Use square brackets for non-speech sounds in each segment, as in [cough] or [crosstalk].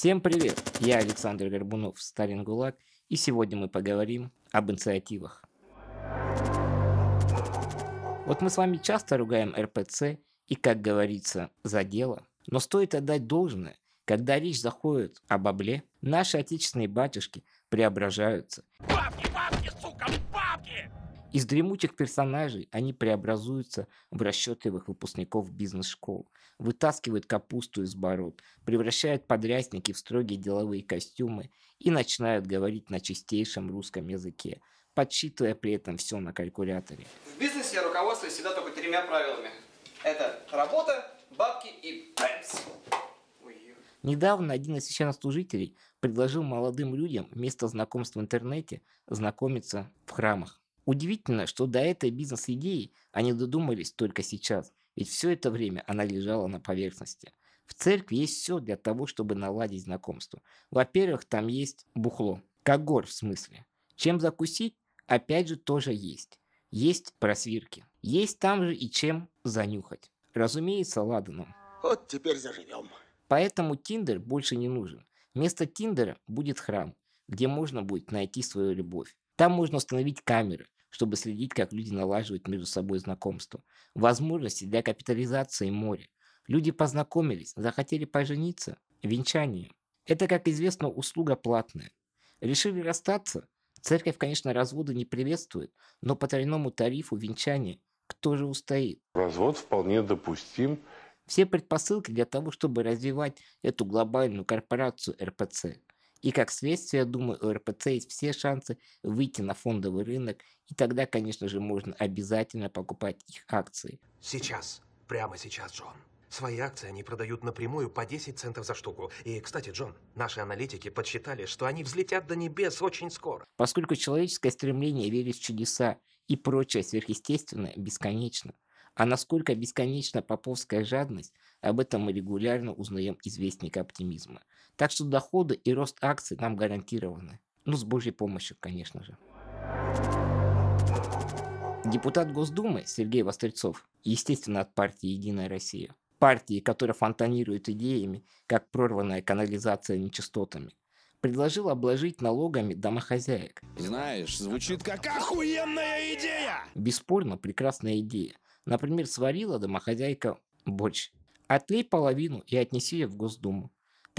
Всем привет! Я Александр Горбунов, Сталин ГУЛАГ, и сегодня мы поговорим об инициативах. Вот мы с вами часто ругаем РПЦ и, как говорится, за дело. Но стоит отдать должное, когда речь заходит о бабле, наши отечественные батюшки преображаются. Бабки, бабки, сука, бабки! Из дремучих персонажей они преобразуются в расчетливых выпускников бизнес-школ, вытаскивают капусту из бород, превращают подрясники в строгие деловые костюмы и начинают говорить на чистейшем русском языке, подсчитывая при этом все на калькуляторе. В бизнесе я руководствуюсь всегда только тремя правилами. Это работа, бабки и бэмс. Недавно один из священнослужителей предложил молодым людям вместо знакомств в интернете знакомиться в храмах. Удивительно, что до этой бизнес-идеи они додумались только сейчас – ведь все это время она лежала на поверхности. В церкви есть все для того, чтобы наладить знакомство. Во-первых, там есть бухло. Когор в смысле. Чем закусить, опять же, тоже есть. Есть просвирки. Есть там же и чем занюхать. Разумеется, ладаном. Вот теперь заживем. Поэтому Тиндер больше не нужен. Вместо Тиндера будет храм, где можно будет найти свою любовь. Там можно установить камеры, чтобы следить, как люди налаживают между собой знакомство. Возможности для капитализации моря. Люди познакомились, захотели пожениться. Венчание. Это, как известно, услуга платная. Решили расстаться? Церковь, конечно, разводы не приветствует, но по тройному тарифу венчание. кто же устоит? Развод вполне допустим. Все предпосылки для того, чтобы развивать эту глобальную корпорацию РПЦ. И как следствие, я думаю, у РПЦ есть все шансы выйти на фондовый рынок, и тогда, конечно же, можно обязательно покупать их акции. Сейчас, прямо сейчас, Джон. Свои акции они продают напрямую по 10 центов за штуку. И, кстати, Джон, наши аналитики подсчитали, что они взлетят до небес очень скоро. Поскольку человеческое стремление верить в чудеса и прочее сверхъестественное бесконечно. А насколько бесконечна поповская жадность, об этом мы регулярно узнаем из Вестника оптимизма. Так что доходы и рост акций нам гарантированы. Ну, с божьей помощью, конечно же. Депутат Госдумы Сергей Вострецов, естественно, от партии «Единая Россия», партии, которая фонтанирует идеями, как прорванная канализация нечистотами, предложил обложить налогами домохозяек. Знаешь, звучит как охуенная идея! Бесспорно, прекрасная идея. Например, сварила домохозяйка борщ. Отлей половину и отнеси ее в Госдуму.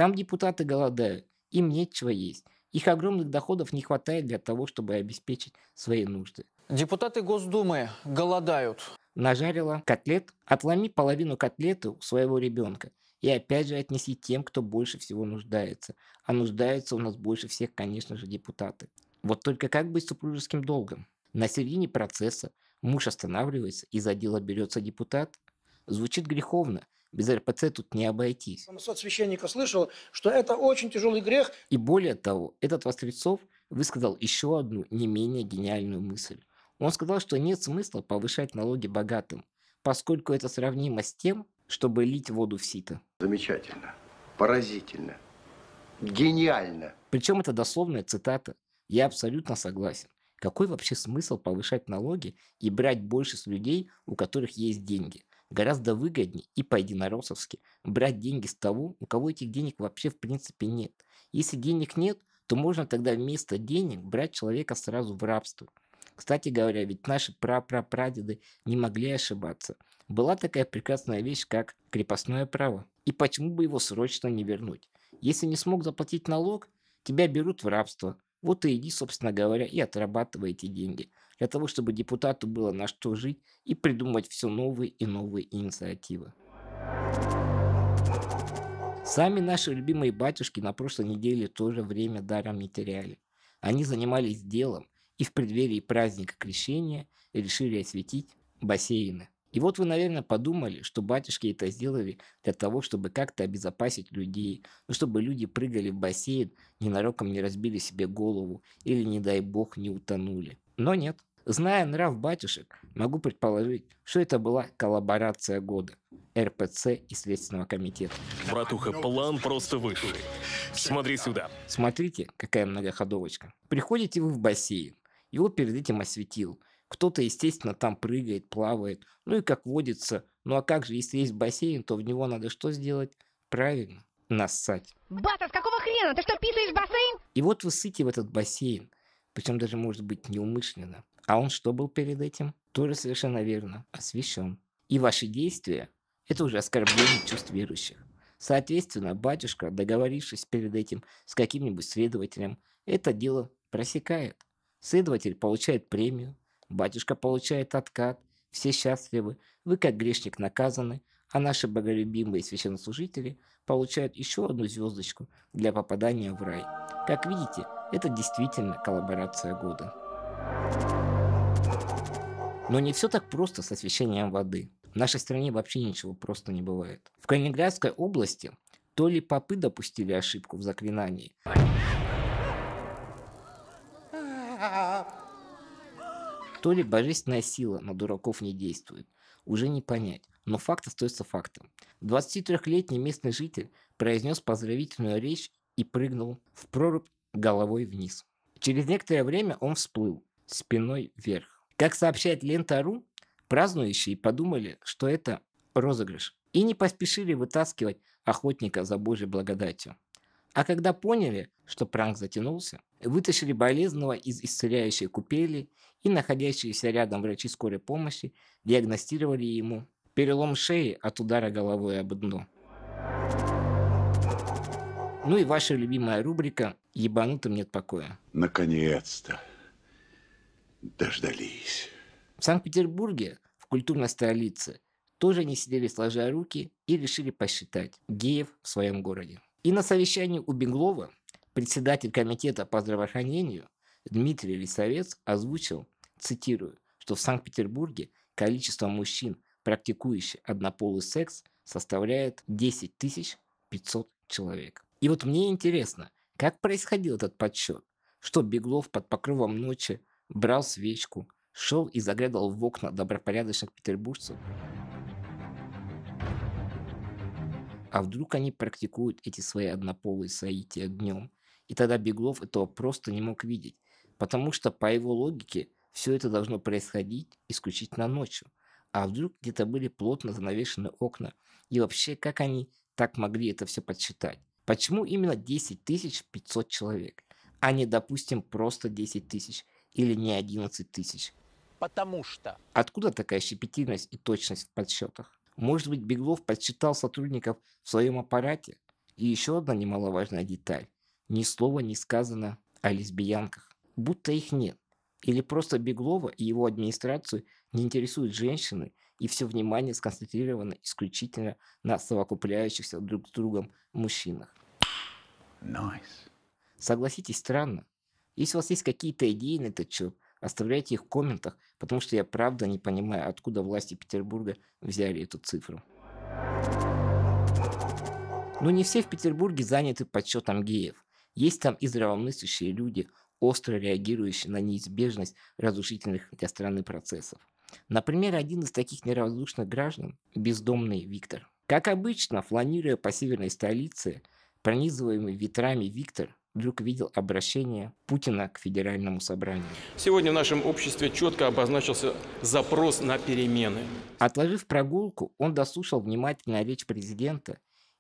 Там депутаты голодают, им нечего есть. Их огромных доходов не хватает для того, чтобы обеспечить свои нужды. Депутаты Госдумы голодают. Нажарила котлет, отломи половину котлеты у своего ребенка. И опять же отнеси тем, кто больше всего нуждается. А нуждаются у нас больше всех, конечно же, депутаты. Вот только как быть супружеским долгом? На середине процесса муж останавливается и за дело берется депутат. Звучит греховно, без РПЦ тут не обойтись. священника слышал, что это очень тяжелый грех. И более того, этот Вострецов высказал еще одну не менее гениальную мысль. Он сказал, что нет смысла повышать налоги богатым, поскольку это сравнимо с тем, чтобы лить воду в сито. Замечательно, поразительно, гениально. Причем это дословная цитата. Я абсолютно согласен. Какой вообще смысл повышать налоги и брать больше с людей, у которых есть деньги? гораздо выгоднее и по-единороссовски брать деньги с того, у кого этих денег вообще в принципе нет. Если денег нет, то можно тогда вместо денег брать человека сразу в рабство. Кстати говоря, ведь наши прапрапрадеды не могли ошибаться. Была такая прекрасная вещь, как крепостное право. И почему бы его срочно не вернуть? Если не смог заплатить налог, тебя берут в рабство. Вот и иди, собственно говоря, и отрабатывай эти деньги – для того, чтобы депутату было на что жить и придумывать все новые и новые инициативы. Сами наши любимые батюшки на прошлой неделе тоже время даром не теряли. Они занимались делом и в преддверии праздника Крещения решили осветить бассейны. И вот вы, наверное, подумали, что батюшки это сделали для того, чтобы как-то обезопасить людей, ну, чтобы люди прыгали в бассейн, ненароком не разбили себе голову или, не дай бог, не утонули. Но нет. Зная нрав батюшек, могу предположить, что это была коллаборация года РПЦ и Следственного комитета. Братуха, план просто высший. Смотри сюда. Смотрите, какая многоходовочка. Приходите вы в бассейн. Его перед этим осветил. Кто-то, естественно, там прыгает, плавает. Ну и как водится. Ну а как же, если есть бассейн, то в него надо что сделать? Правильно, нассать. Бата, с какого хрена? Ты что, писаешь в бассейн? И вот вы сыте в этот бассейн. Причем даже может быть неумышленно. А он что был перед этим? Тоже совершенно верно. Освящен. И ваши действия – это уже оскорбление чувств верующих. Соответственно, батюшка, договорившись перед этим с каким-нибудь следователем, это дело просекает. Следователь получает премию, батюшка получает откат, все счастливы, вы как грешник наказаны, а наши боголюбимые священнослужители получают еще одну звездочку для попадания в рай. Как видите, это действительно коллаборация года. Но не все так просто с освещением воды. В нашей стране вообще ничего просто не бывает. В Калининградской области то ли попы допустили ошибку в заклинании, то ли божественная сила на дураков не действует. Уже не понять. Но факт остается фактом. 23-летний местный житель произнес поздравительную речь и прыгнул в прорубь головой вниз. Через некоторое время он всплыл, спиной вверх. Как сообщает Лента.ру, празднующие подумали, что это розыгрыш, и не поспешили вытаскивать охотника за Божьей благодатью. А когда поняли, что пранк затянулся, вытащили болезненного из исцеляющей купели и находящиеся рядом врачи скорой помощи диагностировали ему перелом шеи от удара головой об дно. Ну и ваша любимая рубрика ебанутым нет покоя. Наконец-то дождались. В Санкт-Петербурге, в культурной столице, тоже они сидели сложа руки и решили посчитать геев в своем городе. И на совещании у Беглова председатель комитета по здравоохранению Дмитрий Лисовец озвучил, цитирую, что в Санкт-Петербурге количество мужчин, практикующих однополый секс, составляет 10 500 человек. И вот мне интересно, как происходил этот подсчет? Что Беглов под покровом ночи брал свечку, шел и заглядывал в окна добропорядочных петербуржцев? А вдруг они практикуют эти свои однополые соития днем? И тогда Беглов этого просто не мог видеть, потому что, по его логике, все это должно происходить исключительно ночью. А вдруг где-то были плотно занавешены окна? И вообще, как они так могли это все подсчитать? Почему именно 10 500 человек, а не, допустим, просто 10 тысяч или не 11 тысяч? Потому что. Откуда такая щепетильность и точность в подсчетах? Может быть, Беглов подсчитал сотрудников в своем аппарате? И еще одна немаловажная деталь. Ни слова не сказано о лесбиянках. Будто их нет. Или просто Беглова и его администрацию не интересуют женщины, и все внимание сконцентрировано исключительно на совокупляющихся друг с другом мужчинах. Nice. Согласитесь, странно. Если у вас есть какие-то идеи на этот счет, оставляйте их в комментах, потому что я правда не понимаю, откуда власти Петербурга взяли эту цифру. Но не все в Петербурге заняты подсчетом геев. Есть там и здравомыслящие люди, остро реагирующие на неизбежность разрушительных для страны процессов. Например, один из таких неравнодушных граждан – бездомный Виктор. Как обычно, фланируя по северной столице, Пронизываемый ветрами Виктор вдруг видел обращение Путина к федеральному собранию. Сегодня в нашем обществе четко обозначился запрос на перемены. Отложив прогулку, он дослушал внимательно речь президента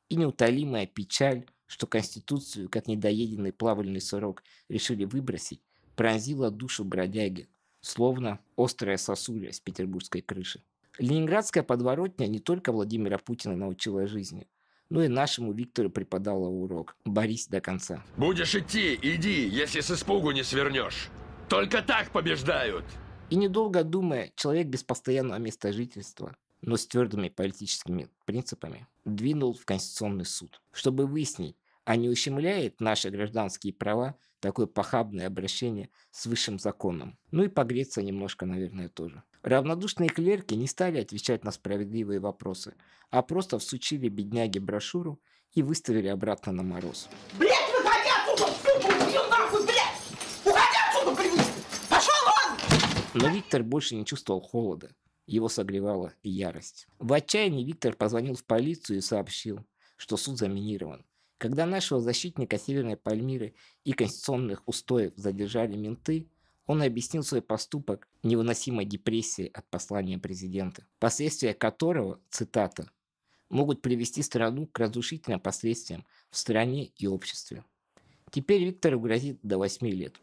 и неутолимая печаль, что Конституцию, как недоеденный плавальный сырок, решили выбросить, пронзила душу бродяги, словно острая сосуля с петербургской крыши. Ленинградская подворотня не только Владимира Путина научила жизни – ну и нашему Виктору преподала урок. Борись до конца. Будешь идти, иди, если с испугу не свернешь. Только так побеждают. И недолго думая, человек без постоянного места жительства, но с твердыми политическими принципами, двинул в Конституционный суд, чтобы выяснить, а не ущемляет наши гражданские права такое похабное обращение с высшим законом. Ну и погреться немножко, наверное, тоже. Равнодушные клерки не стали отвечать на справедливые вопросы, а просто всучили бедняге брошюру и выставили обратно на мороз. Блять, выходи отсюда, сука, убью нахуй, блядь! Уходи отсюда, привычка! Пошел он! Но Виктор больше не чувствовал холода. Его согревала ярость. В отчаянии Виктор позвонил в полицию и сообщил, что суд заминирован. Когда нашего защитника Северной Пальмиры и конституционных устоев задержали менты, он объяснил свой поступок невыносимой депрессией от послания президента, последствия которого, цитата, могут привести страну к разрушительным последствиям в стране и обществе. Теперь Виктору грозит до 8 лет.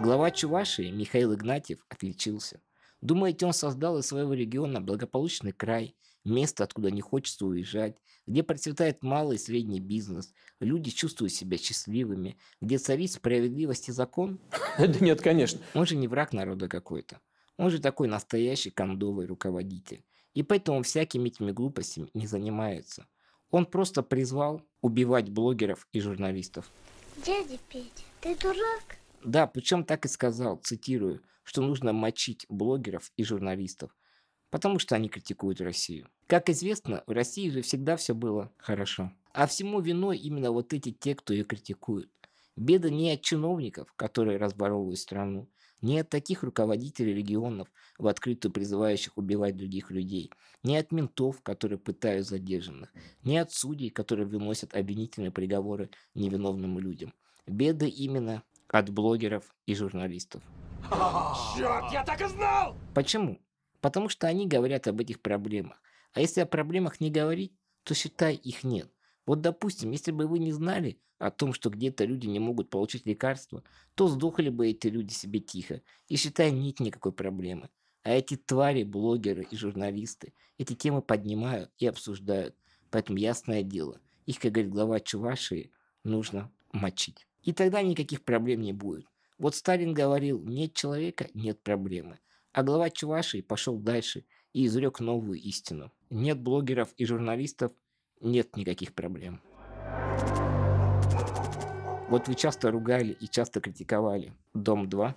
Глава Чувашии Михаил Игнатьев отличился. Думаете, он создал из своего региона благополучный край, место, откуда не хочется уезжать, где процветает малый и средний бизнес, люди чувствуют себя счастливыми, где царит справедливость и закон? [laughs] Да нет, конечно. Он же не враг народа какой-то. Он же такой настоящий кондовый руководитель. И поэтому всякими этими глупостями не занимается. Он просто призвал убивать блогеров и журналистов. Дядя Петя, ты дурак? Да, причем так и сказал, цитирую, что нужно мочить блогеров и журналистов – потому что они критикуют Россию. Как известно, в России же всегда все было хорошо. А всему виной именно вот эти те, кто ее критикуют. Беда не от чиновников, которые разборовывают страну, не от таких руководителей регионов, в открытую призывающих убивать других людей, не от ментов, которые пытают задержанных, не от судей, которые выносят обвинительные приговоры невиновным людям. Беда именно от блогеров и журналистов. Черт, я так и знал! Почему? Потому что они говорят об этих проблемах. А если о проблемах не говорить, то считай их нет. Вот допустим, если бы вы не знали о том, что где-то люди не могут получить лекарства, то сдохли бы эти люди себе тихо. И считай, нет никакой проблемы. А эти твари, блогеры и журналисты эти темы поднимают и обсуждают. Поэтому ясное дело, их, как говорит глава Чувашии, нужно мочить. И тогда никаких проблем не будет. Вот Сталин говорил, нет человека, нет проблемы. А глава Чувашии пошел дальше и изрек новую истину. Нет блогеров и журналистов, нет никаких проблем. Вот вы часто ругали и часто критиковали «Дом-2»,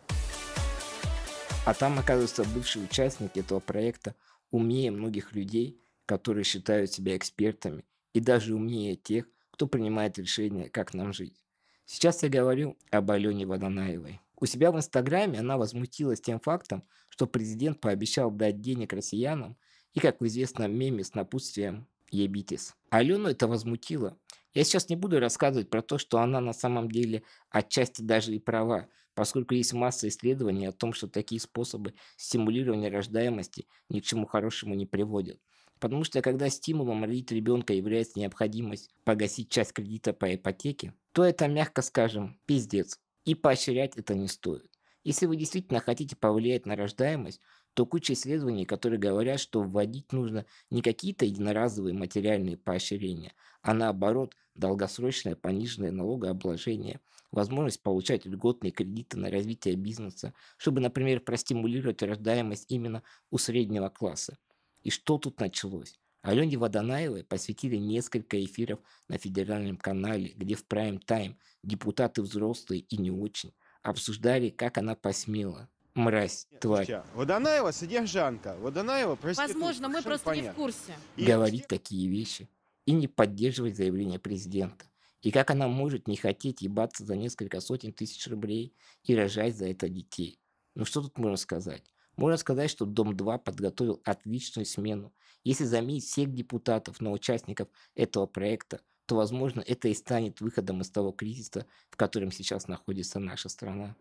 а там, оказывается, бывшие участники этого проекта умнее многих людей, которые считают себя экспертами, и даже умнее тех, кто принимает решение, как нам жить. Сейчас я говорю об Алене Водонаевой. У себя в Инстаграме она возмутилась тем фактом, что президент пообещал дать денег россиянам и, как в известном меме с напутствием, ебитесь. Алену это возмутило. Я сейчас не буду рассказывать про то, что она на самом деле отчасти даже и права, поскольку есть масса исследований о том, что такие способы стимулирования рождаемости ни к чему хорошему не приводят. Потому что когда стимулом родить ребенка является необходимость погасить часть кредита по ипотеке, то это, мягко скажем, пиздец. И поощрять это не стоит. Если вы действительно хотите повлиять на рождаемость, то куча исследований, которые говорят, что вводить нужно не какие-то единоразовые материальные поощрения, а наоборот долгосрочное пониженное налогообложение, возможность получать льготные кредиты на развитие бизнеса, чтобы, например, простимулировать рождаемость именно у среднего класса. И что тут началось? Алене Водонаевой посвятили несколько эфиров на федеральном канале, где в прайм-тайм депутаты взрослые и не очень обсуждали, как она посмела мразь, тварь. Водонаева содержанка. Водонаева проститутка. Возможно, мы просто понятно. не в курсе. И Говорить такие вещи и не поддерживать заявление президента. И как она может не хотеть ебаться за несколько сотен тысяч рублей и рожать за это детей? Ну что тут можно сказать? Можно сказать, что Дом-2 подготовил отличную смену. Если заменить всех депутатов на участников этого проекта, то, возможно, это и станет выходом из того кризиса, в котором сейчас находится наша страна.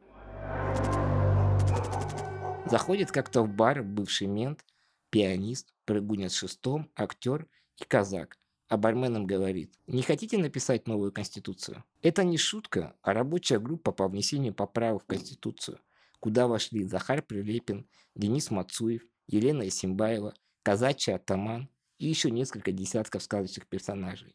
Заходит как-то в бар бывший мент, пианист, прыгунец шестом, актер и казак. А барменом говорит, не хотите написать новую конституцию? Это не шутка, а рабочая группа по внесению поправок в конституцию куда вошли Захар Прилепин, Денис Мацуев, Елена Исимбаева, казачий атаман и еще несколько десятков сказочных персонажей.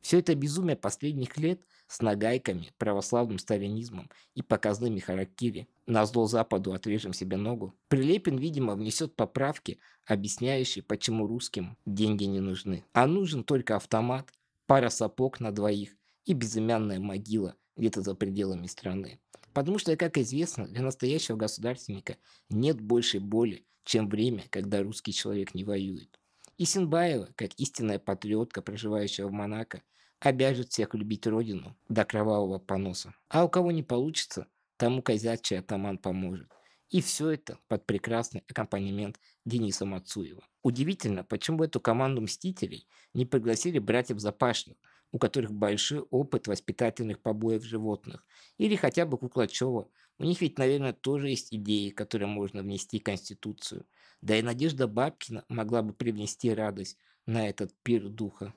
Все это безумие последних лет с нагайками, православным сталинизмом и показными харакири, на зло Западу отрежем себе ногу, Прилепин, видимо, внесет поправки, объясняющие, почему русским деньги не нужны. А нужен только автомат, пара сапог на двоих и безымянная могила где-то за пределами страны. Потому что, как известно, для настоящего государственника нет большей боли, чем время, когда русский человек не воюет. И Синбаева, как истинная патриотка, проживающая в Монако, обяжет всех любить родину до кровавого поноса. А у кого не получится, тому козячий атаман поможет. И все это под прекрасный аккомпанемент Дениса Мацуева. Удивительно, почему эту команду «Мстителей» не пригласили братьев Запашных – у которых большой опыт воспитательных побоев животных, или хотя бы Куклачева. У них ведь, наверное, тоже есть идеи, которые можно внести в Конституцию. Да и Надежда Бабкина могла бы привнести радость на этот пир духа.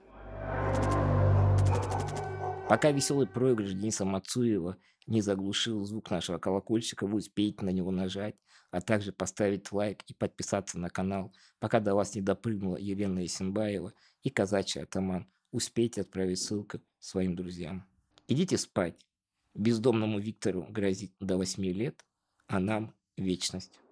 Пока веселый проигрыш Дениса Мацуева не заглушил звук нашего колокольчика, вы успеете на него нажать, а также поставить лайк и подписаться на канал, пока до вас не допрыгнула Елена Есенбаева и казачий атаман успейте отправить ссылку своим друзьям. Идите спать. Бездомному Виктору грозит до 8 лет, а нам вечность.